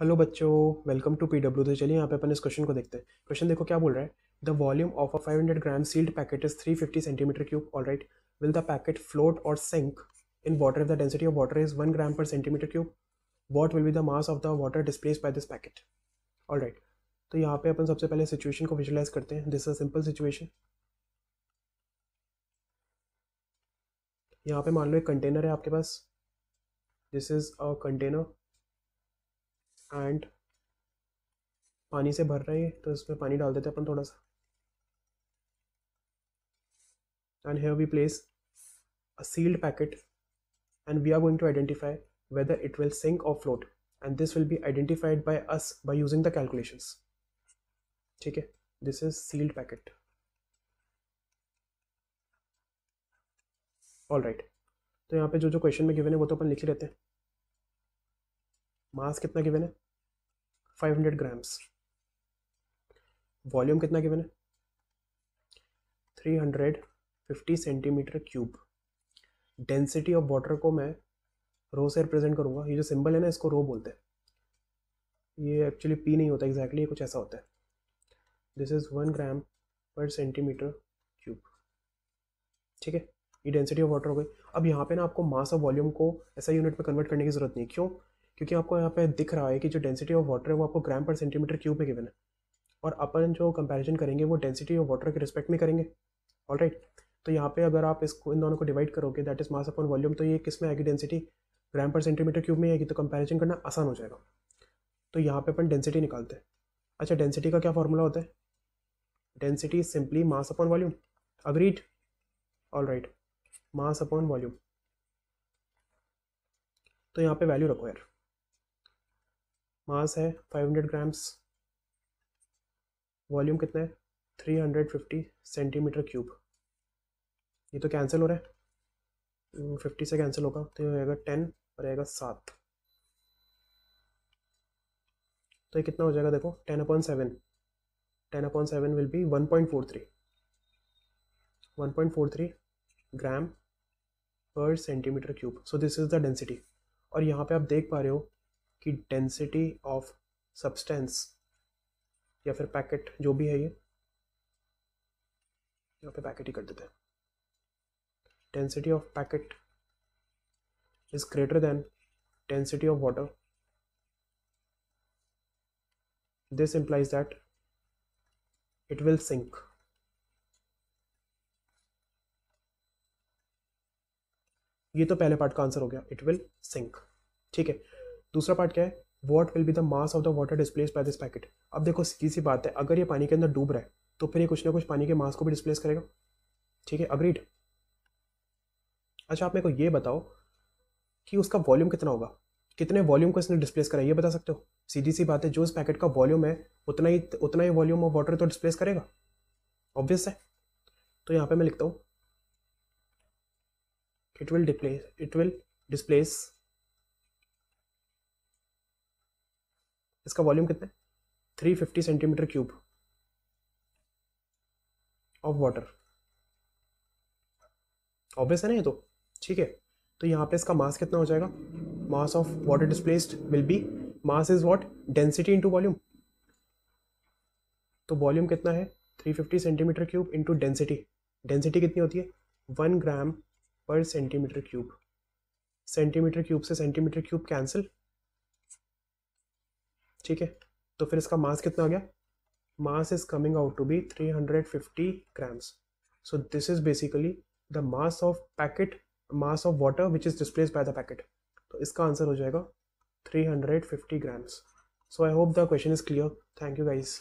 hello बच्चों welcome to P W तो चलिए यहाँ पे अपन इस क्वेश्चन को देखते हैं क्वेश्चन देखो क्या बोल रहा है the volume of a 500 gram sealed packet is 350 centimetre cube all right will the packet float or sink in water if the density of water is one gram per centimetre cube what will be the mass of the water displace by this packet all right तो यहाँ पे अपन सबसे पहले situation को visualise करते हैं this a simple situation यहाँ पे मान लो एक कंटेनर है आपके पास this is a container and पानी से भर रहे हैं तो इसमें पानी डाल देते हैं अपन थोड़ा सा and here we place a sealed packet and we are going to identify whether it will sink or float and this will be identified by us by using the calculations ठीक है this is sealed packet all right तो यहाँ पे जो जो question में given है वो तो अपन लिख ही लेते हैं मास कितना गिवन है 500 ग्राम्स वॉल्यूम कितना गिवन है 350 centimetre cube density of water को मैं रो से रिप्रेजेंट करूँगा ये जो सिंबल है ना इसको रो बोलते हैं ये एक्चुअली पी नहीं होता एग्जैक्टली exactly, कुछ ऐसा होता है this is one gram per centimetre cube ठीक है ये डेंसिटी ऑफ वाटर हो गई अब यहाँ पे ना आपको मास ऑफ वॉल्यूम को ऐसा यूनिट में कन्वर्ट करने की ज़रूरत नहीं क्यों क्योंकि आपको यहाँ पे दिख रहा है कि जो डेंसिटी ऑफ वाटर है वो आपको ग्राम पर सेंटीमीटर क्यूब में गिवन है और अपन जो कंपैरिजन करेंगे वो डेंसिटी ऑफ वाटर के रिस्पेक्ट में करेंगे ऑल राइट तो यहाँ पे अगर आप इसको इन दोनों को डिवाइड करोगे that is mass upon volume तो ये किस में आएगी डेंसिटी ग्राम पर सेंटीमीटर क्यूब में आएगी तो कंपेरिजन करना आसान हो जाएगा तो यहाँ पर अपन डेंसिटी निकालते हैं अच्छा डेंसिटी का क्या फॉर्मूला होता है density simply mass upon volume agreed all right mass upon volume तो यहाँ पे वैल्यू रखो यार मास है 500 ग्राम्स वॉल्यूम कितना है 350 सेंटीमीटर क्यूब ये तो कैंसिल हो रहा है फिफ्टी hmm, से कैंसिल होगा तो ये रहेगा टेन और रहेगा सात तो ये कितना हो जाएगा देखो ten upon seven ten upon seven will be one point four three one point four three gram per centimetre cube so this is the density और यहाँ पे आप देख पा रहे हो कि डेंसिटी ऑफ सब्सटेंस या फिर पैकेट जो भी है ये यहाँ पे पैकेट ही कर देते हैं density of packet is greater than density of water this implies that it will sink ये तो पहले पार्ट का आंसर हो गया इट विल सिंक ठीक है दूसरा पार्ट क्या है what will be the mass of the water displace by this packet अब देखो सीधी सी बात है अगर ये पानी के अंदर डूब रहा है तो फिर ये कुछ ना कुछ पानी के मास को भी डिस्प्लेस करेगा ठीक है अग्रीड अच्छा आप मेरे को ये बताओ कि उसका वॉल्यूम कितना होगा कितने वॉल्यूम को इसने डिस्प्लेस करा ये बता सकते हो सीधी सी बात है जो इस पैकेट का वॉल्यूम है उतना ही उतना ही वॉल्यूम ऑफ वाटर तो डिस्प्लेस करेगा ऑब्वियस है तो यहाँ पे मैं लिखता हूँ it will displace it will displace इसका वॉल्यूम कितना है three fifty centimetre cube of water obvious है ना ये तो ठीक है तो यहाँ पे इसका मास कितना हो जाएगा mass of water displaced will be mass is what density into volume तो वॉल्यूम कितना है 350 centimetre cube into density density कितनी होती है one gram per centimetre cube centimetre cube से सेंटीमीटर क्यूब कैंसिल ठीक है तो फिर इसका मास कितना आ गया mass is coming out to be three hundred fifty grams so this is basically the mass of packet mass of water which is displace by the packet तो इसका आंसर हो जाएगा three hundred fifty grams so I hope the question is clear thank you guys